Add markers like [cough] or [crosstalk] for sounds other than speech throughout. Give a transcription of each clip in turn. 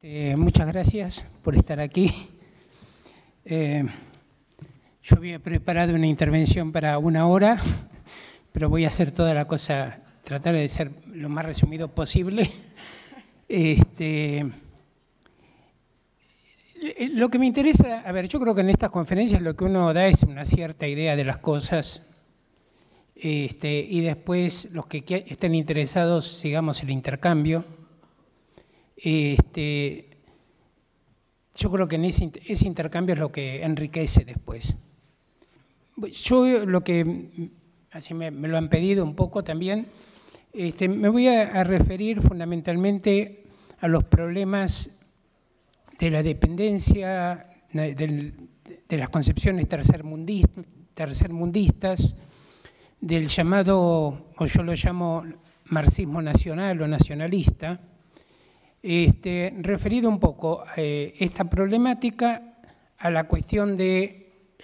Este, muchas gracias por estar aquí. [laughs] Eh, yo había preparado una intervención para una hora, pero voy a hacer toda la cosa, tratar de ser lo más resumido posible. [laughs] Este, eh, lo que me interesa, a ver, yo creo que en estas conferencias lo que uno da es una cierta idea de las cosas este, y después los que estén interesados sigamos el intercambio. Este, yo creo que en ese, intercambio es lo que enriquece después. Yo lo que, así me, lo han pedido un poco también, este, me voy a, referir fundamentalmente a los problemas de la dependencia, de, las concepciones tercermundistas, del llamado, o yo lo llamo marxismo nacional o nacionalista, este, referido un poco a eh, esta problemática a la cuestión del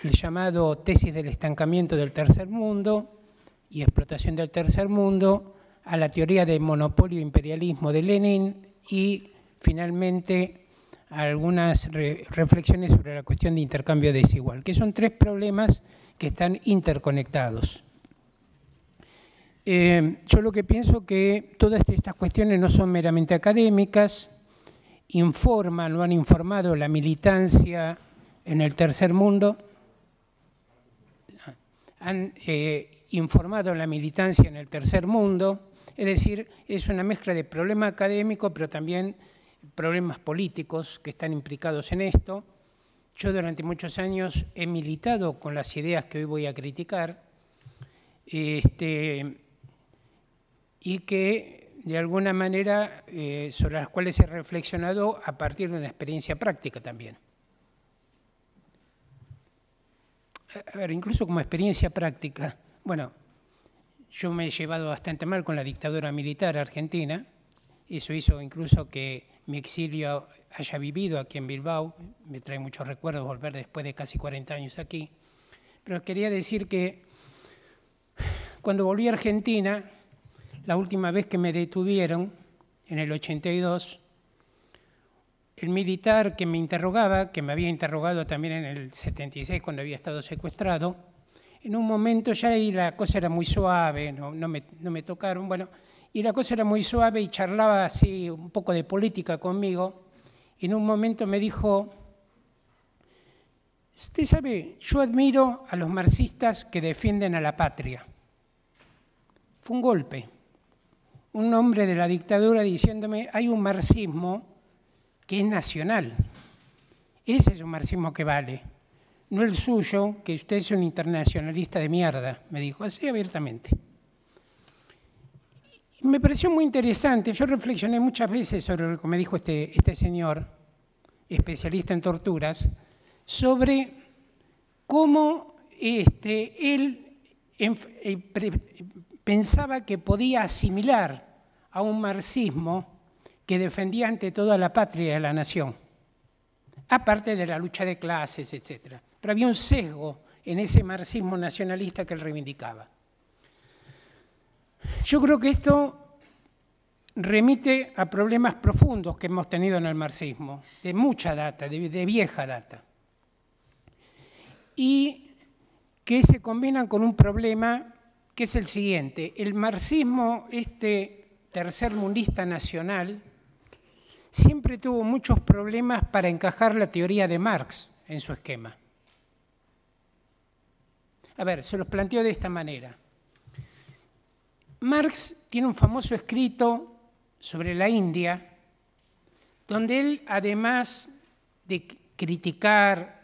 llamado tesis del estancamiento del tercer mundo y explotación del tercer mundo, a la teoría de monopolio e imperialismo de Lenin y finalmente a algunas reflexiones sobre la cuestión de intercambio desigual, que son tres problemas que están interconectados. Eh, yo lo que pienso que todas estas cuestiones no son meramente académicas, informan, lo han informado la militancia en el tercer mundo, han eh, informado la militancia en el tercer mundo, es decir, es una mezcla de problema académico, pero también problemas políticos que están implicados en esto. Yo durante muchos años he militado con las ideas que hoy voy a criticar. Este, y que de alguna manera eh, sobre las cuales he reflexionado a partir de una experiencia práctica también. A ver, incluso como experiencia práctica, bueno, yo me he llevado bastante mal con la dictadura militar argentina, eso hizo incluso que mi exilio haya vivido aquí en Bilbao, me trae muchos recuerdos volver después de casi 40 años aquí, pero quería decir que cuando volví a Argentina, la última vez que me detuvieron, en el 82, el militar que me interrogaba, que me había interrogado también en el 76 cuando había estado secuestrado, en un momento ya ahí la cosa era muy suave, no, me, tocaron, bueno, y la cosa era muy suave y charlaba así un poco de política conmigo, y en un momento me dijo, usted sabe, yo admiro a los marxistas que defienden a la patria. Fue un golpe un hombre de la dictadura diciéndome, hay un marxismo que es nacional. Ese es un marxismo que vale, no el suyo, que usted es un internacionalista de mierda, me dijo así abiertamente. me pareció muy interesante, yo reflexioné muchas veces sobre lo que me dijo este, este señor, especialista en torturas, sobre cómo este, él eh, pensaba que podía asimilar a un marxismo que defendía ante todo a la patria y a la nación, aparte de la lucha de clases, etc. Pero había un sesgo en ese marxismo nacionalista que él reivindicaba. Yo creo que esto remite a problemas profundos que hemos tenido en el marxismo, de mucha data, de, de vieja data, y que se combinan con un problema que es el siguiente. El marxismo, este tercer mundista nacional, siempre tuvo muchos problemas para encajar la teoría de Marx en su esquema. A ver, se los planteo de esta manera. Marx tiene un famoso escrito sobre la India, donde él, además de criticar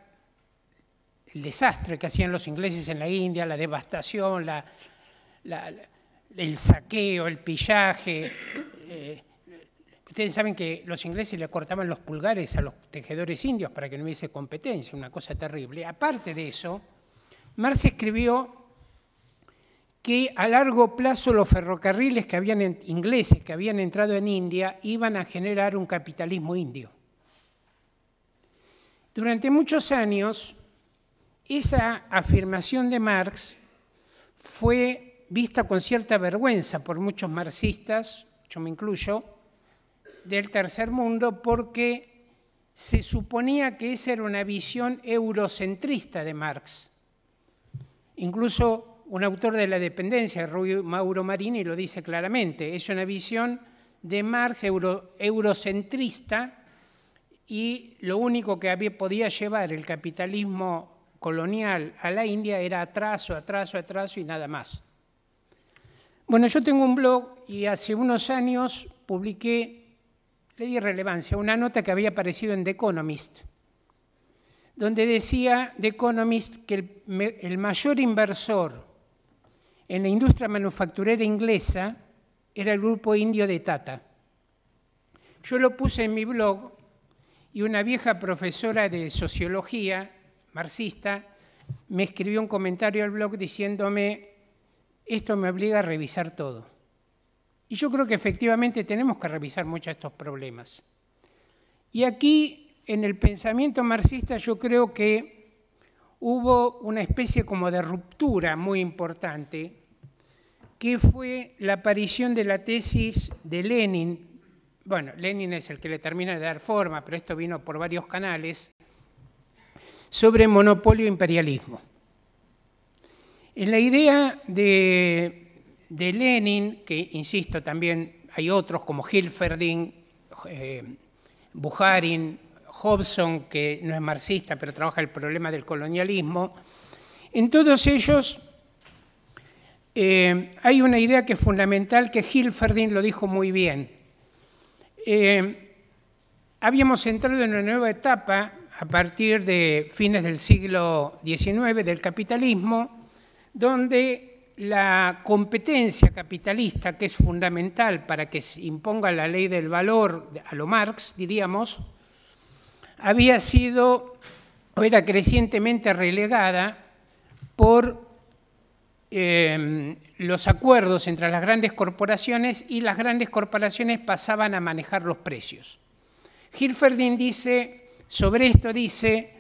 el desastre que hacían los ingleses en la India, la devastación, la el saqueo, el pillaje. Eh, ustedes saben que los ingleses le cortaban los pulgares a los tejedores indios para que no hubiese competencia, una cosa terrible. Aparte de eso, Marx escribió que a largo plazo los ferrocarriles que habían ingleses que habían entrado en India iban a generar un capitalismo indio. Durante muchos años, esa afirmación de Marx fue vista con cierta vergüenza por muchos marxistas, yo me incluyo, del tercer mundo porque se suponía que esa era una visión eurocentrista de Marx. Incluso un autor de la dependencia, Rubio Mauro Marini, lo dice claramente, es una visión de Marx eurocentrista y lo único que había, podía llevar el capitalismo colonial a la India era atraso, atraso, atraso y nada más. Bueno, yo tengo un blog y hace unos años publiqué, le di relevancia, una nota que había aparecido en The Economist, donde decía The Economist que el, mayor inversor en la industria manufacturera inglesa era el grupo indio de Tata. Yo lo puse en mi blog y una vieja profesora de sociología, marxista, me escribió un comentario al blog diciéndome esto me obliga a revisar todo. Y yo creo que efectivamente tenemos que revisar muchos de estos problemas. Y aquí, en el pensamiento marxista, yo creo que hubo una especie como de ruptura muy importante, que fue la aparición de la tesis de Lenin. Bueno, Lenin es el que le termina de dar forma, pero esto vino por varios canales, sobre monopolio imperialismo. En la idea de, Lenin, que insisto también hay otros como Hilferding, eh, Buharin, Hobson, que no es marxista, pero trabaja el problema del colonialismo, en todos ellos eh, hay una idea que es fundamental, que Hilferding lo dijo muy bien. Eh, habíamos entrado en una nueva etapa a partir de fines del siglo XIX del capitalismo, donde la competencia capitalista, que es fundamental para que se imponga la ley del valor, a lo Marx, diríamos, había sido o era crecientemente relegada por em, los acuerdos entre las grandes corporaciones y las grandes corporaciones pasaban a manejar los precios. Hilferdin dice, sobre esto dice,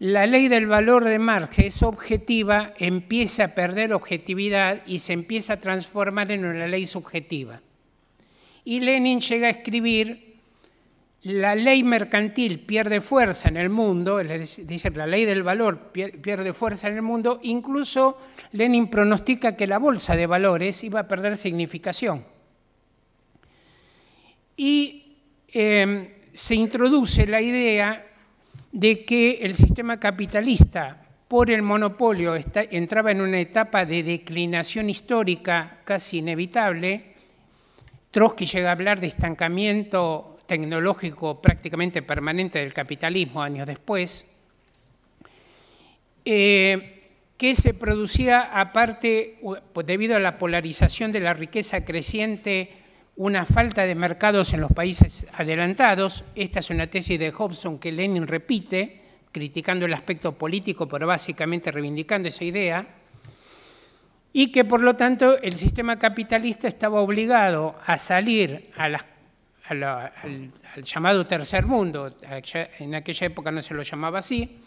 la ley del valor de Marx es objetiva, empieza a perder objetividad y se empieza a transformar en una ley subjetiva. Y Lenin llega a escribir, la ley mercantil pierde fuerza en el mundo, dice la ley del valor pierde fuerza en el mundo, incluso Lenin pronostica que la bolsa de valores iba a perder significación. Y em, se introduce la idea de que el sistema capitalista por el monopolio entraba en una etapa de declinación histórica casi inevitable. Trotsky llega a hablar de estancamiento tecnológico prácticamente permanente del capitalismo años después, eh, que se producía aparte pues, debido a la polarización de la riqueza creciente una falta de mercados en los países adelantados. Esta es una tesis de Hobson que Lenin repite, criticando el aspecto político, pero básicamente reivindicando esa idea, y que por lo tanto el sistema capitalista estaba obligado a salir al, llamado tercer mundo, en aquella época no se lo llamaba así,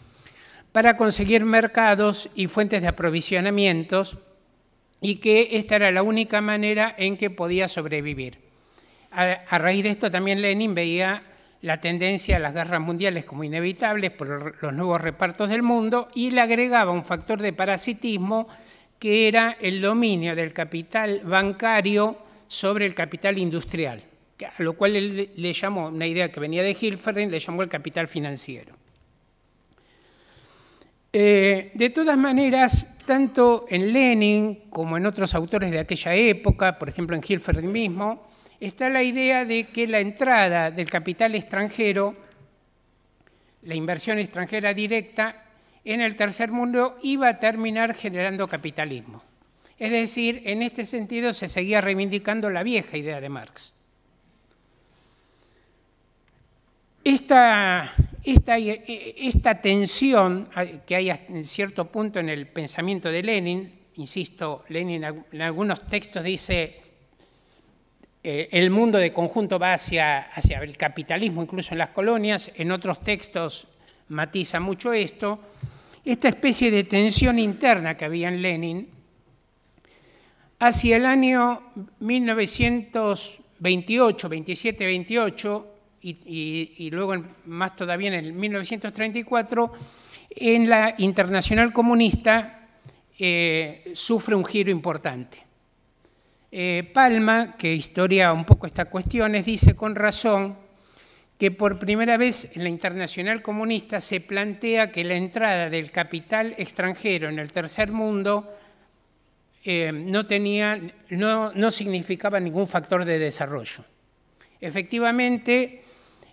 para conseguir mercados y fuentes de aprovisionamientos y que esta era la única manera en que podía sobrevivir a, raíz de esto también Lenin veía la tendencia a las guerras mundiales como inevitables por los nuevos repartos del mundo y le agregaba un factor de parasitismo que era el dominio del capital bancario sobre el capital industrial, a lo cual él le llamó, una idea que venía de Hilferding, le llamó el capital financiero. Eh, de todas maneras, tanto en Lenin como en otros autores de aquella época, por ejemplo en Hilferding mismo, está la idea de que la entrada del capital extranjero, la inversión extranjera directa, en el tercer mundo iba a terminar generando capitalismo. Es decir, en este sentido se seguía reivindicando la vieja idea de Marx. Esta, esta, esta, tensión que hay en cierto punto en el pensamiento de Lenin, insisto, Lenin en algunos textos dice, eh, el mundo de conjunto va hacia, hacia el capitalismo, incluso en las colonias, en otros textos matiza mucho esto, esta especie de tensión interna que había en Lenin, hacia el año 1928, 27, 28, y, luego más todavía en 1934, en la Internacional Comunista eh, sufre un giro importante. Eh, Palma, que historia un poco estas cuestiones, dice con razón que por primera vez en la Internacional Comunista se plantea que la entrada del capital extranjero en el tercer mundo eh, no, tenía, no, no significaba ningún factor de desarrollo. Efectivamente,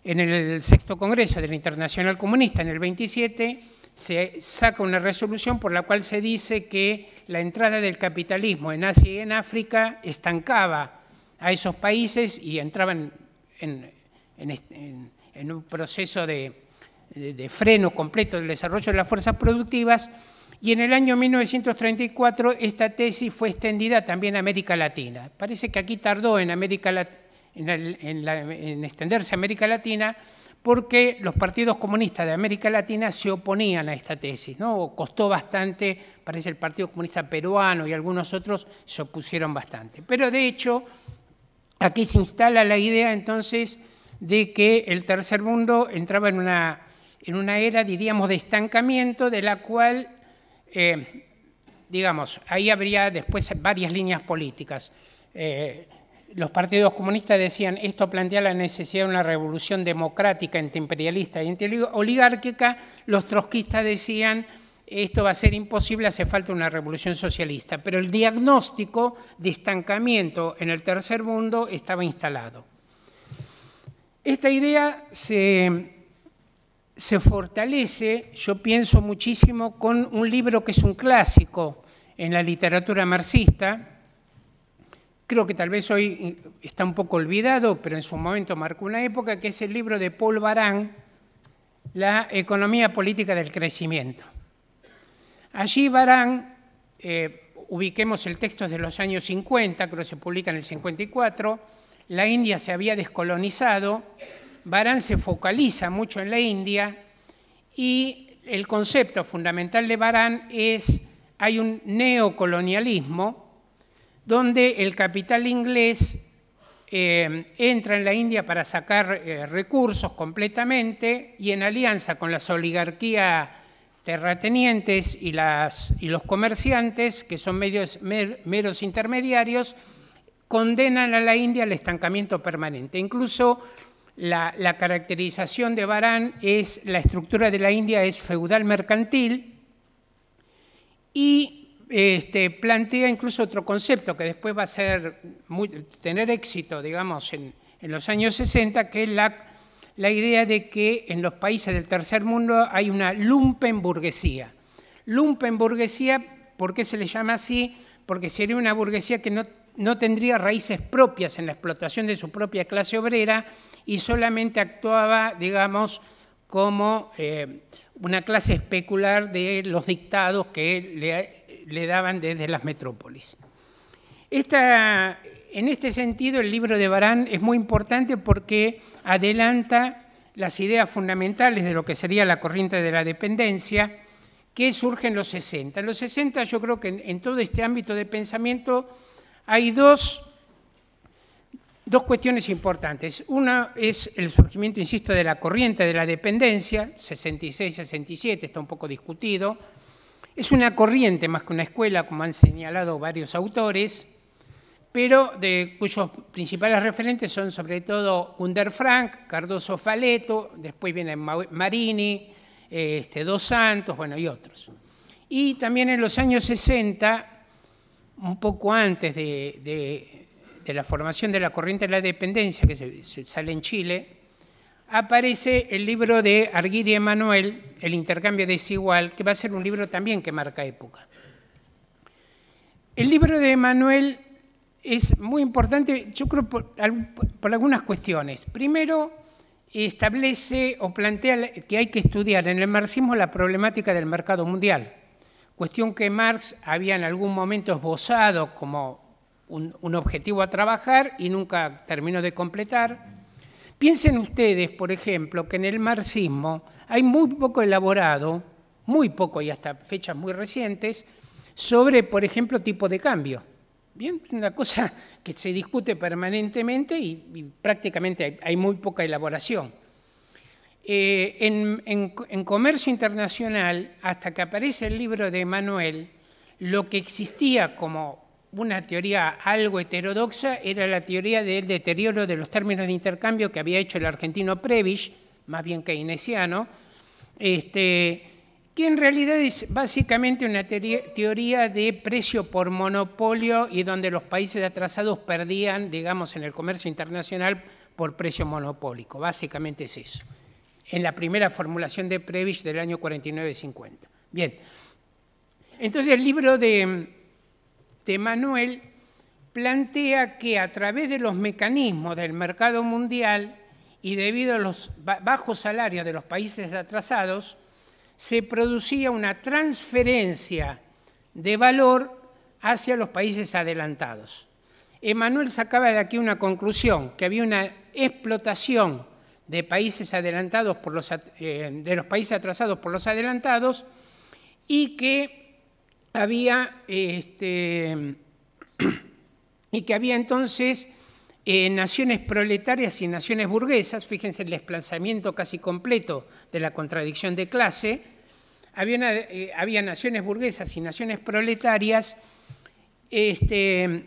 en el sexto congreso de la Internacional Comunista, en el 27, se saca una resolución por la cual se dice que la entrada del capitalismo en Asia y en África estancaba a esos países y entraban en, un proceso de, freno completo del desarrollo de las fuerzas productivas. Y en el año 1934 esta tesis fue extendida también a América Latina. Parece que aquí tardó en, en extenderse a América Latina porque los partidos comunistas de América Latina se oponían a esta tesis, ¿no? Costó bastante, parece el Partido Comunista Peruano y algunos otros se opusieron bastante. Pero de hecho, aquí se instala la idea entonces de que el tercer mundo entraba en una, en una era, diríamos, de estancamiento, de la cual, eh, digamos, ahí habría después varias líneas políticas. Eh, los partidos comunistas decían esto plantea la necesidad de una revolución democrática, antiimperialista y antioligárquica. los trotskistas decían esto va a ser imposible, hace falta una revolución socialista. Pero el diagnóstico de estancamiento en el tercer mundo estaba instalado. Esta idea se, se fortalece, yo pienso muchísimo, con un libro que es un clásico en la literatura marxista, creo que tal vez hoy eh, está un poco olvidado, pero en su momento marcó una época, que es el libro de Paul Barán, La economía política del crecimiento. Allí Barán, eh, ubiquemos el texto de los años 50, creo que se publica en el 54, la India se había descolonizado, Barán se focaliza mucho en la India y el concepto fundamental de Barán es hay un neocolonialismo donde el capital inglés eh, entra en la India para sacar eh, recursos completamente y en alianza con las oligarquías terratenientes y, los comerciantes, que son medios, meros intermediarios, condenan a la India al estancamiento permanente. Incluso la, caracterización de Barán es la estructura de la India es feudal mercantil y este, plantea incluso otro concepto que después va a ser tener éxito, digamos, en, los años 60, que es la, la idea de que en los países del tercer mundo hay una lumpenburguesía. Lumpenburguesía, ¿por qué se le llama así? Porque sería una burguesía que no, no tendría raíces propias en la explotación de su propia clase obrera y solamente actuaba, digamos, como eh, una clase especular de los dictados que le le daban desde las metrópolis. Esta, en este sentido, el libro de Barán es muy importante porque adelanta las ideas fundamentales de lo que sería la corriente de la dependencia que surge en los 60. En los 60 yo creo que en, todo este ámbito de pensamiento hay dos, dos cuestiones importantes. Una es el surgimiento, insisto, de la corriente de la dependencia, 66-67, está un poco discutido, es una corriente más que una escuela, como han señalado varios autores, pero de cuyos principales referentes son sobre todo Gunder Frank, Cardoso Faleto, después viene Marini, este, Dos Santos, bueno, y otros. Y también en los años 60, un poco antes de, la formación de la corriente de la dependencia, que se sale en Chile, aparece el libro de Arguirre Emanuel, El intercambio desigual, que va a ser un libro también que marca época. El libro de Emanuel es muy importante, yo creo, por, algunas cuestiones. Primero, establece o plantea que hay que estudiar en el marxismo la problemática del mercado mundial, cuestión que Marx había en algún momento esbozado como un objetivo a trabajar y nunca terminó de completar Piensen ustedes, por ejemplo, que en el marxismo hay muy poco elaborado, muy poco y hasta fechas muy recientes, sobre, por ejemplo, tipo de cambio. Bien, una cosa que se discute permanentemente y, prácticamente hay, muy poca elaboración. Eh, en, en comercio internacional, hasta que aparece el libro de Manuel, lo que existía como una teoría algo heterodoxa, era la teoría del deterioro de los términos de intercambio que había hecho el argentino Prebisch, más bien keynesiano, este, que en realidad es básicamente una teoría de precio por monopolio y donde los países atrasados perdían, digamos, en el comercio internacional por precio monopólico. Básicamente es eso. En la primera formulación de Prebisch del año 49-50. Bien. Entonces el libro de de Manuel plantea que a través de los mecanismos del mercado mundial y debido a los bajos salarios de los países atrasados, se producía una transferencia de valor hacia los países adelantados. Emanuel sacaba de aquí una conclusión, que había una explotación de países adelantados por los, eh, de los países atrasados por los adelantados y que había, este, y que había entonces eh, naciones proletarias y naciones burguesas, fíjense el desplazamiento casi completo de la contradicción de clase, había, eh, había naciones burguesas y naciones proletarias, este,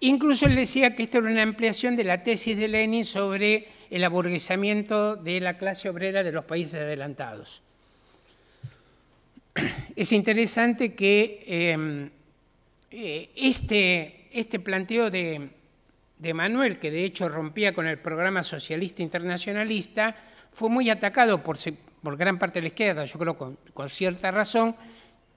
incluso él decía que esto era una ampliación de la tesis de Lenin sobre el aburguesamiento de la clase obrera de los países adelantados. Es interesante que em, eh, este, este, planteo de, Manuel, que de hecho rompía con el programa socialista internacionalista, fue muy atacado por, por gran parte de la izquierda, yo creo con, cierta razón,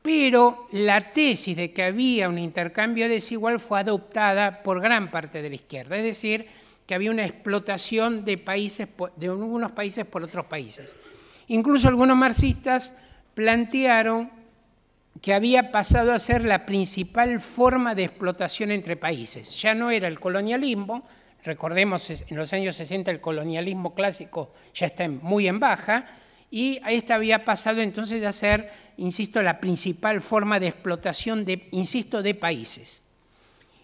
pero la tesis de que había un intercambio desigual fue adoptada por gran parte de la izquierda, es decir, que había una explotación de, países, de unos países por otros países. Incluso algunos marxistas plantearon que había pasado a ser la principal forma de explotación entre países. Ya no era el colonialismo, recordemos en los años 60 el colonialismo clásico ya está muy en baja, y esta había pasado entonces a ser, insisto, la principal forma de explotación, de, insisto, de países.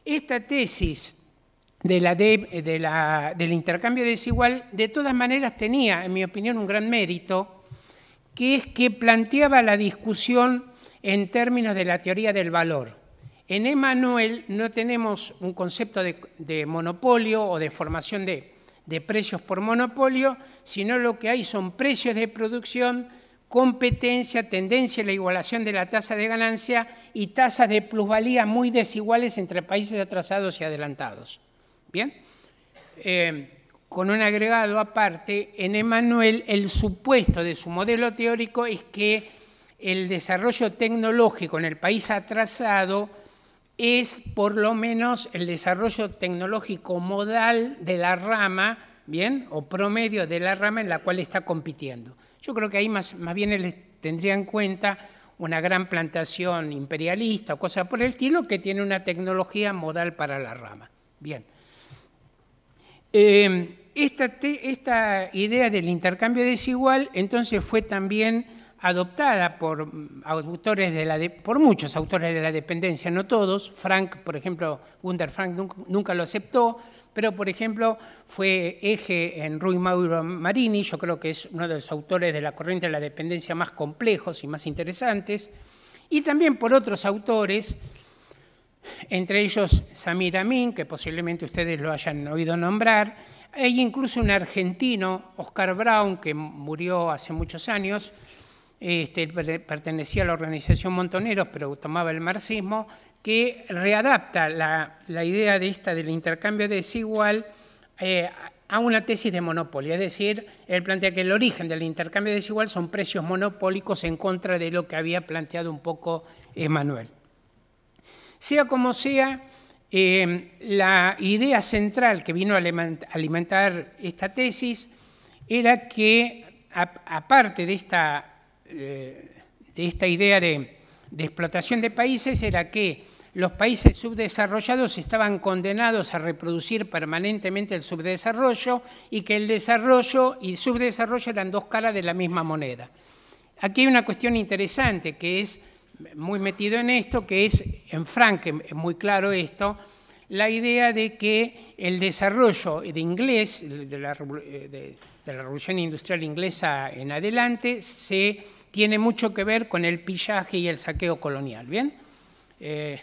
Esta tesis del intercambio desigual, de todas maneras tenía, en mi opinión, un gran mérito, que es que planteaba la discusión en términos de la teoría del valor. En Emanuel no tenemos un concepto de, monopolio o de formación de, precios por monopolio, sino lo que hay son precios de producción, competencia, tendencia a la igualación de la tasa de ganancia y tasas de plusvalía muy desiguales entre países atrasados y adelantados. Bien, eh, con un agregado aparte, en Emanuel el supuesto de su modelo teórico es que el desarrollo tecnológico en el país atrasado es por lo menos el desarrollo tecnológico modal de la rama, ¿bien? O promedio de la rama en la cual está compitiendo. Yo creo que ahí más, más bien les tendría en cuenta una gran plantación imperialista o cosa por el estilo que tiene una tecnología modal para la rama. Bien. Eh, esta, esta idea del intercambio desigual entonces fue también adoptada por, mm, autores por muchos autores de la dependencia, no todos. Frank, por ejemplo, Gunter Frank nunca lo aceptó, pero por ejemplo fue eje en Rui Mauro Marini, yo creo que es uno de los autores de la corriente de la dependencia más complejos y más interesantes, y también por otros autores, entre ellos Samir Amin, que posiblemente ustedes lo hayan oído nombrar, e incluso un argentino, Oscar Brown, que murió hace muchos años, este, pertenecía a la organización Montoneros, pero tomaba el marxismo, que readapta la, idea de esta del intercambio desigual eh, a una tesis de monopolio. Es decir, él plantea que el origen del intercambio desigual son precios monopólicos en contra de lo que había planteado un poco Emanuel. Sea como sea, em, la idea central que vino a alimentar esta tesis era que, aparte de esta eh, de, esta idea de, explotación de países era que los países subdesarrollados estaban condenados a reproducir permanentemente el subdesarrollo y que el desarrollo y subdesarrollo eran dos caras de la misma moneda. Aquí hay una cuestión interesante que es muy metido en esto, que es, en Frank es muy claro esto, la idea de que el desarrollo de inglés, de la, eh, de la revolución industrial inglesa en adelante, se tiene mucho que ver con el pillaje y el saqueo colonial. ¿bien? Eh,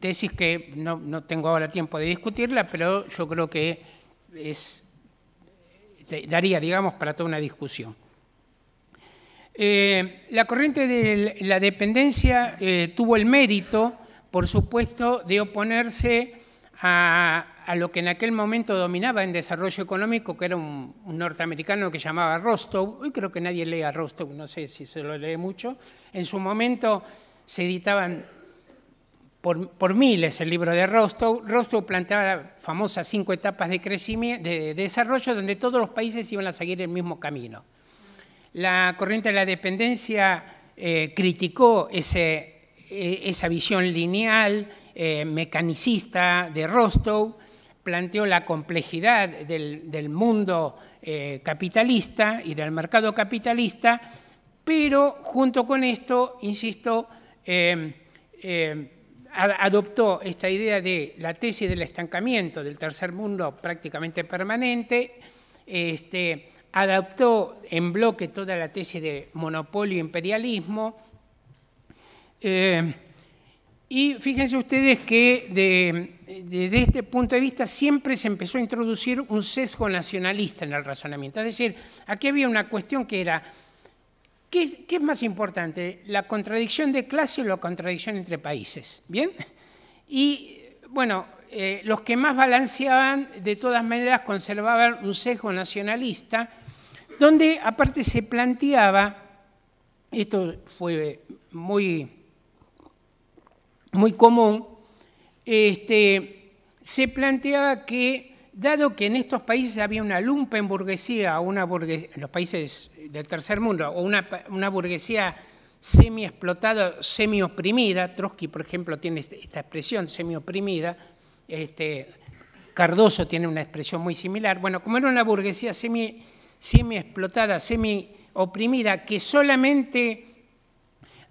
tesis que no, tengo ahora tiempo de discutirla, pero yo creo que es, daría, digamos, para toda una discusión. Eh, la corriente de la dependencia eh, tuvo el mérito, por supuesto, de oponerse a a lo que en aquel momento dominaba en desarrollo económico, que era un, norteamericano que llamaba Rostow. Hoy creo que nadie lee a Rostow, no sé si se lo lee mucho. En su momento se editaban por, miles el libro de Rostow. Rostow planteaba las famosas cinco etapas de, desarrollo donde todos los países iban a seguir el mismo camino. La corriente de la dependencia eh, criticó e, esa visión lineal, eh, mecanicista de Rostow planteó la complejidad del, mundo eh, capitalista y del mercado capitalista, pero junto con esto, insisto, eh, eh, adoptó esta idea de la tesis del estancamiento del tercer mundo prácticamente permanente, este, adaptó en bloque toda la tesis de monopolio e imperialismo, y fíjense ustedes que desde este punto de vista siempre se empezó a introducir un sesgo nacionalista en el razonamiento. Es decir, aquí había una cuestión que era, ¿qué es, más importante? ¿La contradicción de clase o la contradicción entre países? ¿Bien? Y bueno, eh, los que más balanceaban, de todas maneras, conservaban un sesgo nacionalista, donde aparte se planteaba, esto fue muy muy común, este, se planteaba que, dado que en estos países había una lumpenburguesía, una burguesía, en los países del tercer mundo, o una, burguesía semi-explotada, semi-oprimida, Trotsky, por ejemplo, tiene este, esta expresión, semi-oprimida, este, Cardoso tiene una expresión muy similar. Bueno, como era una burguesía semi-explotada, semi, oprimida que solamente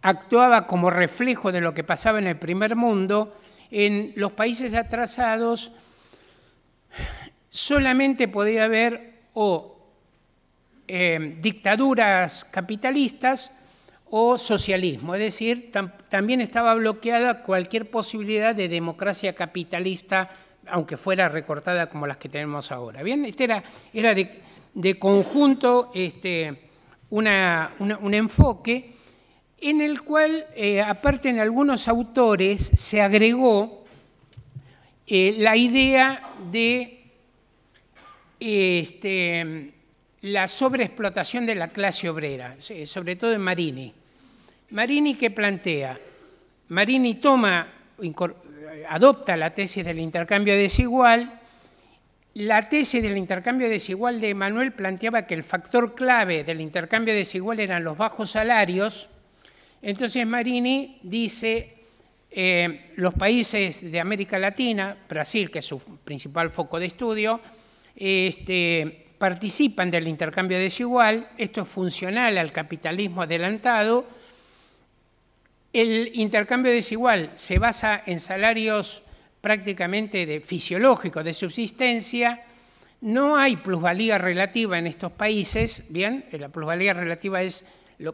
actuaba como reflejo de lo que pasaba en el primer mundo, en los países atrasados solamente podía haber o em, dictaduras capitalistas o socialismo, es decir, también estaba bloqueada cualquier posibilidad de democracia capitalista, aunque fuera recortada como las que tenemos ahora. Bien, este era, era de, conjunto este, un enfoque en el cual, eh, aparte en algunos autores, se agregó eh, la idea de este, la sobreexplotación de la clase obrera, sobre todo en Marini. Marini que plantea, Marini toma, adopta la tesis del intercambio desigual, la tesis del intercambio desigual de Manuel planteaba que el factor clave del intercambio desigual eran los bajos salarios, entonces Marini dice, eh, los países de América Latina, Brasil, que es su principal foco de estudio, este, participan del intercambio desigual, esto es funcional al capitalismo adelantado. El intercambio desigual se basa en salarios prácticamente de fisiológicos, de subsistencia, no hay plusvalía relativa en estos países, bien, la plusvalía relativa es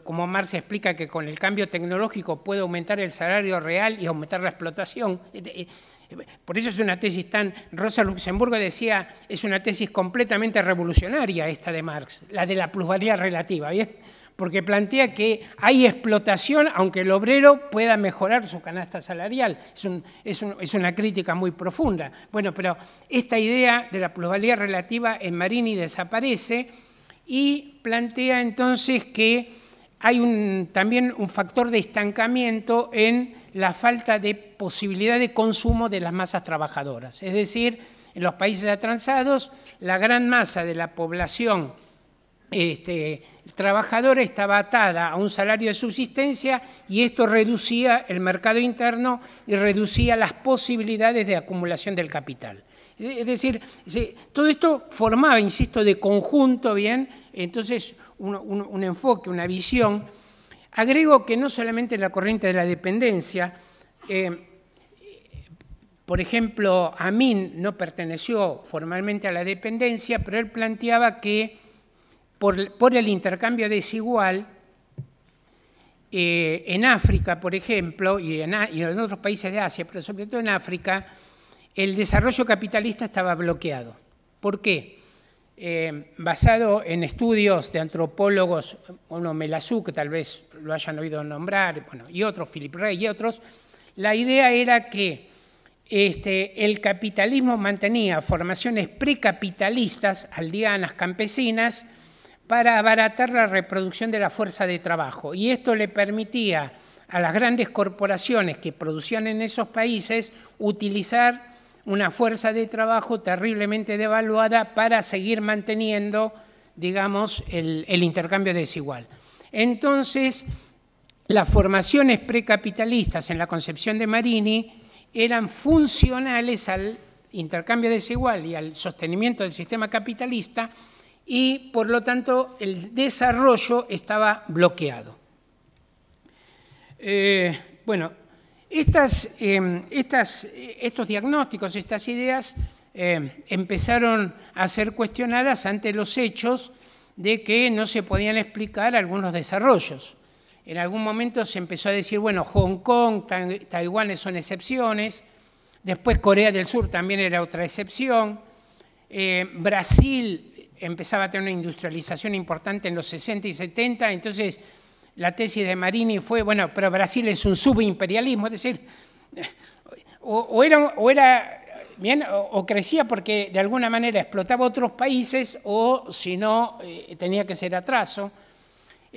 como Marx explica que con el cambio tecnológico puede aumentar el salario real y aumentar la explotación. Este, eh, por eso es una tesis tan... Rosa Luxemburgo decía, es una tesis completamente revolucionaria esta de Marx, la de la plusvalía relativa, ¿bien? porque plantea que hay explotación aunque el obrero pueda mejorar su canasta salarial. es, una crítica muy profunda. Bueno, pero esta idea de la plusvalía relativa en Marini desaparece y plantea entonces que hay también un factor de estancamiento en la falta de posibilidad de consumo de las masas trabajadoras. Es decir, en los países atrasados, la gran masa de la población este, trabajadora estaba atada a un salario de subsistencia y esto reducía el mercado interno y reducía las posibilidades de acumulación del capital. Es decir, todo esto formaba, insisto, de conjunto, bien, entonces, un, enfoque, una visión. Agrego que no solamente en la corriente de la dependencia, eh, por ejemplo, Amin no perteneció formalmente a la dependencia, pero él planteaba que por, el intercambio desigual, eh, en África, por ejemplo, y en, otros países de Asia, pero sobre todo en África, el desarrollo capitalista estaba bloqueado. ¿Por qué? Eh, basado en estudios de antropólogos, uno Melazú, que tal vez lo hayan oído nombrar, bueno, y otros, Philip Rey y otros, la idea era que este, el capitalismo mantenía formaciones precapitalistas, aldeanas, campesinas, para abaratar la reproducción de la fuerza de trabajo. Y esto le permitía a las grandes corporaciones que producían en esos países utilizar una fuerza de trabajo terriblemente devaluada para seguir manteniendo, digamos, el, intercambio desigual. Entonces, las formaciones precapitalistas en la concepción de Marini eran funcionales al intercambio desigual y al sostenimiento del sistema capitalista y por lo tanto el desarrollo estaba bloqueado. Eh, bueno, Em, estos diagnósticos, estas ideas, em, empezaron a ser cuestionadas ante los hechos de que no se podían explicar algunos desarrollos. En algún momento se empezó a decir, bueno, Hong Kong, Taiwán son excepciones, después Corea del Sur también era otra excepción, eh, Brasil empezaba a tener una industrialización importante en los 60 y 70, entonces la tesis de Marini fue, bueno, pero Brasil es un subimperialismo, es decir, o, era, era bien, o, crecía porque de alguna manera explotaba otros países o si no eh, tenía que ser atraso.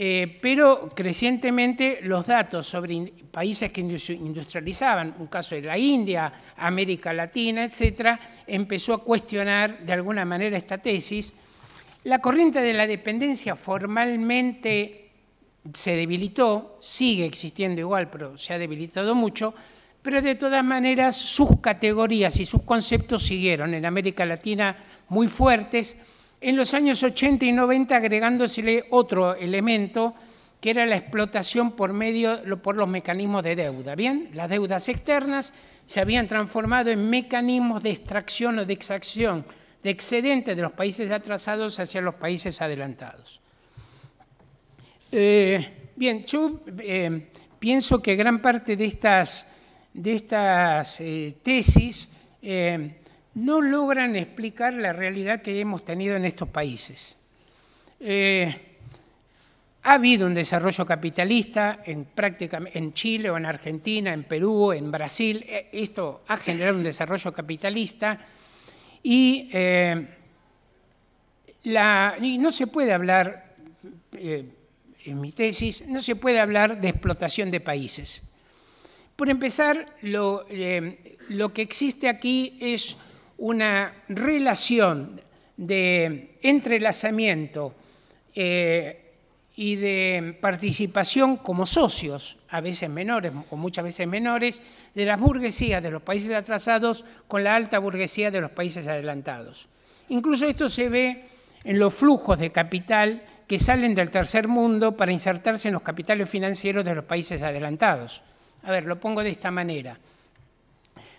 Eh, pero crecientemente los datos sobre países que industrializaban, un caso de la India, América Latina, etcétera, empezó a cuestionar de alguna manera esta tesis. La corriente de la dependencia formalmente se debilitó, sigue existiendo igual, pero se ha debilitado mucho, pero de todas maneras sus categorías y sus conceptos siguieron en América Latina muy fuertes, en los años 80 y 90 agregándosele otro elemento que era la explotación por medio por los mecanismos de deuda. Bien, las deudas externas se habían transformado en mecanismos de extracción o de exacción de excedentes de los países atrasados hacia los países adelantados. Eh, bien, yo eh, pienso que gran parte de estas, de estas eh, tesis no logran explicar la realidad que hemos tenido en estos países. ha habido un desarrollo capitalista en, práctica, en Chile o en Argentina, en Perú, en Brasil. E, esto ha generado un desarrollo capitalista y, no se puede hablar en mi tesis, no se puede hablar de explotación de países. Por empezar, lo, eh, que existe aquí es una relación de entrelazamiento eh, y de participación como socios, a veces menores o muchas veces menores, de las burguesías de los países atrasados con la alta burguesía de los países adelantados. Incluso esto se ve en los flujos de capital que salen del tercer mundo para insertarse en los capitales financieros de los países adelantados. A ver, lo pongo de esta manera.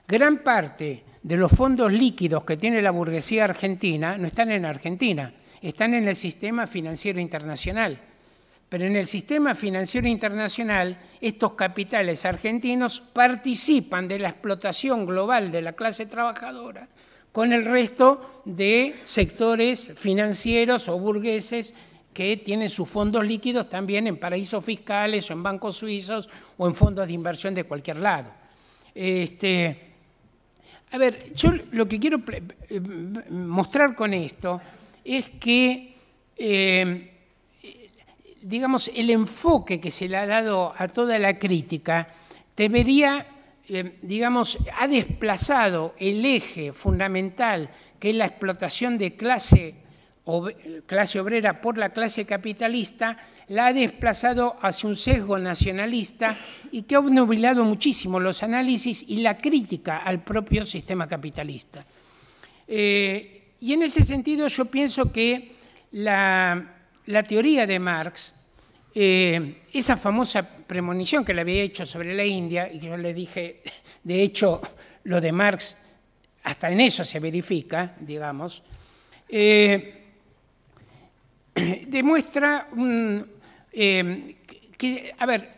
Gran parte de los fondos líquidos que tiene la burguesía argentina no están en Argentina, están en el sistema financiero internacional. Pero en el sistema financiero internacional, estos capitales argentinos participan de la explotación global de la clase trabajadora con el resto de sectores financieros o burgueses que tienen sus fondos líquidos también en paraísos fiscales o en bancos suizos o en fondos de inversión de cualquier lado. Este, a ver, yo lo que quiero eh, mostrar con esto es que, eh, digamos, el enfoque que se le ha dado a toda la crítica debería, eh, digamos, ha desplazado el eje fundamental que es la explotación de clase clase obrera por la clase capitalista, la ha desplazado hacia un sesgo nacionalista y que ha obnubilado muchísimo los análisis y la crítica al propio sistema capitalista. Eh, y en ese sentido yo pienso que la, teoría de Marx, eh, esa famosa premonición que le había hecho sobre la India, y yo le dije, [laughs] de hecho, lo de Marx hasta en eso se verifica, digamos, eh, [clears throat] demuestra un, em, que, a ver,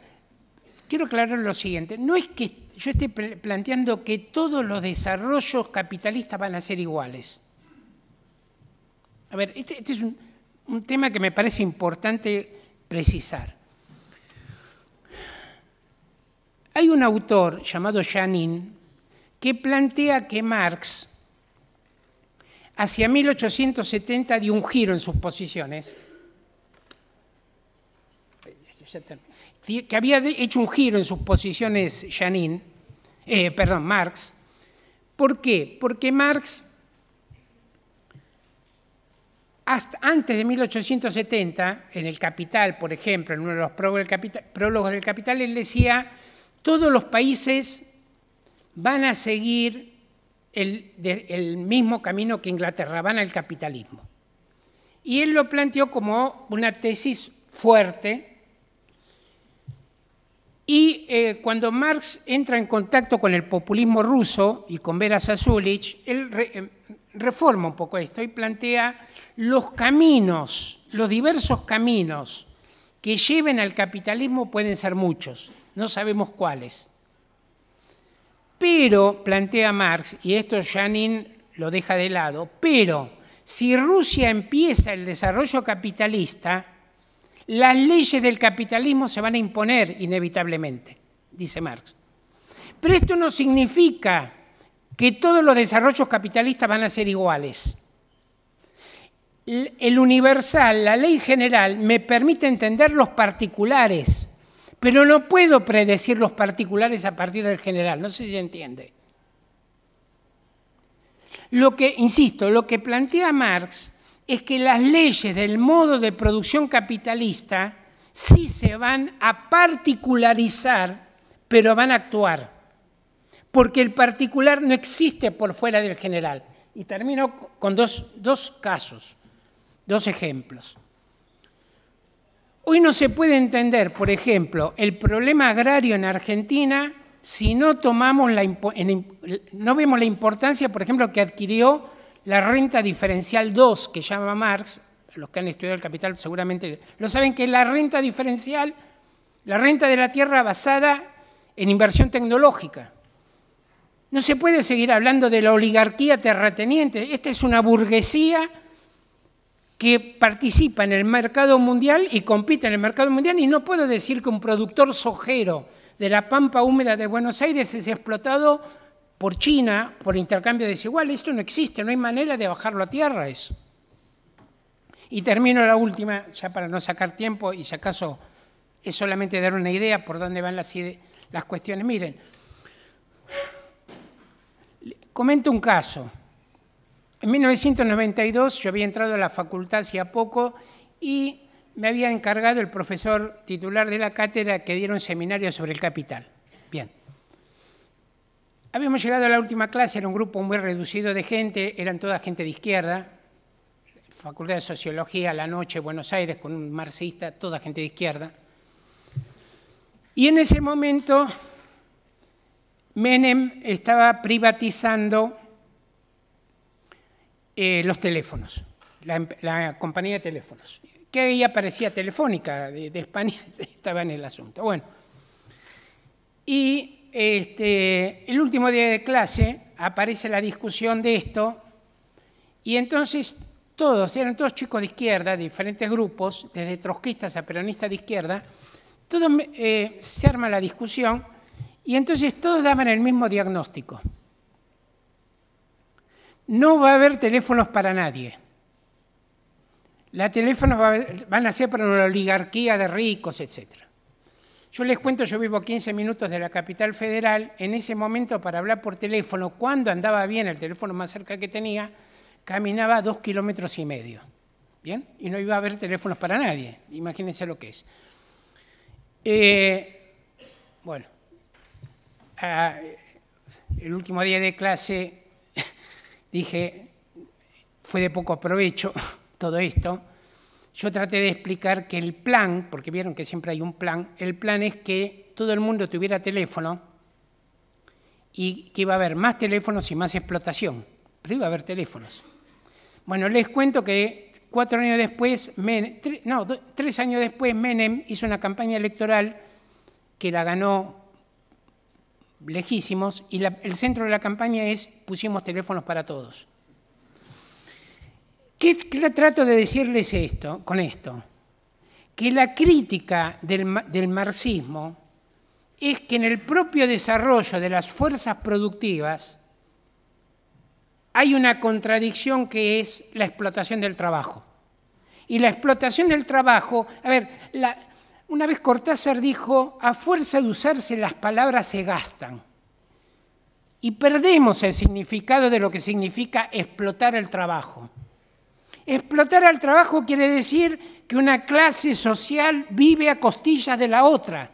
quiero aclarar lo siguiente, no es que yo esté planteando que todos los desarrollos capitalistas van a ser iguales. A ver, este, este es un, tema que me parece importante precisar. Hay un autor llamado Janin que plantea que Marx hacia 1870 dio un giro en sus posiciones, que había hecho un giro en sus posiciones eh, perdón, Marx. ¿Por qué? Porque Marx, antes de 1870, en El Capital, por ejemplo, en uno de los prólogos del Capital él decía, todos los países van a seguir el, mismo camino que Inglaterra, van al capitalismo. Y él lo planteó como una tesis fuerte. Y eh, cuando Marx entra en contacto con el populismo ruso y con Vera Sasulich, él em, reforma un poco esto y plantea los caminos, los diversos caminos que lleven al capitalismo pueden ser muchos, no sabemos cuáles. Pero, plantea Marx, y esto Janin lo deja de lado, pero si Rusia empieza el desarrollo capitalista, las leyes del capitalismo se van a imponer inevitablemente, dice Marx. Pero esto no significa que todos los desarrollos capitalistas van a ser iguales. El universal, la ley general, me permite entender los particulares pero no puedo predecir los particulares a partir del general, no sé si entiende. Lo que, insisto, lo que plantea Marx es que las leyes del modo de producción capitalista sí se van a particularizar, pero van a actuar, porque el particular no existe por fuera del general. Y termino con dos casos, dos ejemplos. Hoy no se puede entender, por ejemplo, el problema agrario en Argentina si no, tomamos la, no vemos la importancia, por ejemplo, que adquirió la renta diferencial 2, que llama Marx, los que han estudiado el capital seguramente lo saben, que es la renta diferencial, la renta de la tierra basada en inversión tecnológica. No se puede seguir hablando de la oligarquía terrateniente, esta es una burguesía que participa en el mercado mundial y compite en el mercado mundial y no puedo decir que un productor sojero de la pampa húmeda de Buenos Aires es explotado por China por intercambio desigual. Esto no existe, no hay manera de bajarlo a tierra eso. Y termino la última, ya para no sacar tiempo y si acaso es solamente dar una idea por dónde van las, las cuestiones. Miren, comento un caso en 1992 yo había entrado a la facultad hacía poco y me había encargado el profesor titular de la cátedra que diera un seminario sobre el capital. Bien. Habíamos llegado a la última clase, era un grupo muy reducido de gente, eran toda gente de izquierda, Facultad de Sociología, La Noche, Buenos Aires, con un marxista, toda gente de izquierda. Y en ese momento Menem estaba privatizando eh, los teléfonos, la, compañía de teléfonos. Que ahí aparecía Telefónica de, España, [laughs] estaba en el asunto. Bueno, y este, el último día de clase aparece la discusión de esto, y entonces todos, eran todos chicos de izquierda, diferentes grupos, desde trotskistas a peronistas de izquierda, todos eh, se arma la discusión, y entonces todos daban el mismo diagnóstico. No va a haber teléfonos para nadie. Los teléfonos van a ser para la oligarquía de ricos, etc. Yo les cuento, yo vivo 15 minutos de la capital federal, en ese momento para hablar por teléfono, cuando andaba bien el teléfono más cerca que tenía, caminaba dos kilómetros y medio. ¿Bien? Y no iba a haber teléfonos para nadie, imagínense lo que es. Eh, bueno, ah, el último día de clase dije, fue de poco provecho [laughs] todo esto, yo traté de explicar que el plan, porque vieron que siempre hay un plan, el plan es que todo el mundo tuviera teléfono y que iba a haber más teléfonos y más explotación, pero iba a haber teléfonos. Bueno, les cuento que cuatro años después, Menem, no, tres años después, Menem hizo una campaña electoral que la ganó lejísimos, y el centro de la campaña es pusimos teléfonos para todos. ¿Qué, trato de decirles esto, con esto? Que la crítica del, del marxismo es que en el propio desarrollo de las fuerzas productivas hay una contradicción que es la explotación del trabajo. Y la explotación del trabajo, a ver, la, una vez Cortázar dijo, a fuerza de usarse las palabras se gastan y perdemos el significado de lo que significa explotar el trabajo. Explotar al trabajo quiere decir que una clase social vive a costillas de la otra.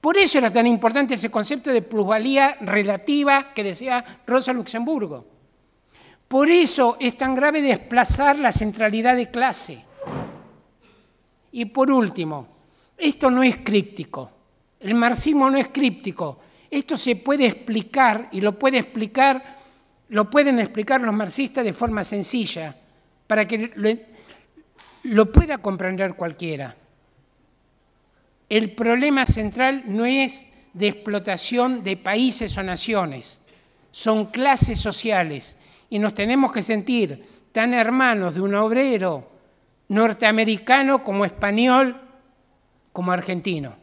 Por eso era tan importante ese concepto de plusvalía relativa que decía Rosa Luxemburgo. Por eso es tan grave desplazar la centralidad de clase. Y por último, esto no es críptico, el marxismo no es críptico, esto se puede explicar y lo puede explicar, lo pueden explicar los marxistas de forma sencilla, para que lo, lo pueda comprender cualquiera. El problema central no es de explotación de países o naciones, son clases sociales y nos tenemos que sentir tan hermanos de un obrero norteamericano como español como argentino,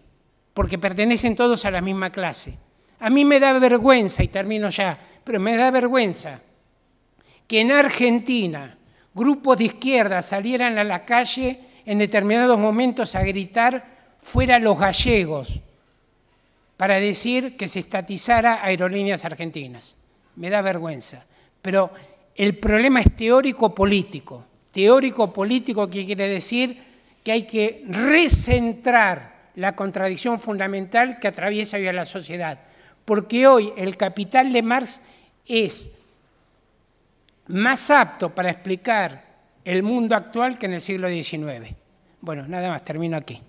porque pertenecen todos a la misma clase. A mí me da vergüenza, y termino ya, pero me da vergüenza que en Argentina grupos de izquierda salieran a la calle en determinados momentos a gritar fuera los gallegos para decir que se estatizara aerolíneas argentinas. Me da vergüenza. Pero el problema es teórico-político teórico-político que quiere decir que hay que recentrar la contradicción fundamental que atraviesa hoy la sociedad. Porque hoy el capital de Marx es más apto para explicar el mundo actual que en el siglo XIX. Bueno, nada más, termino aquí.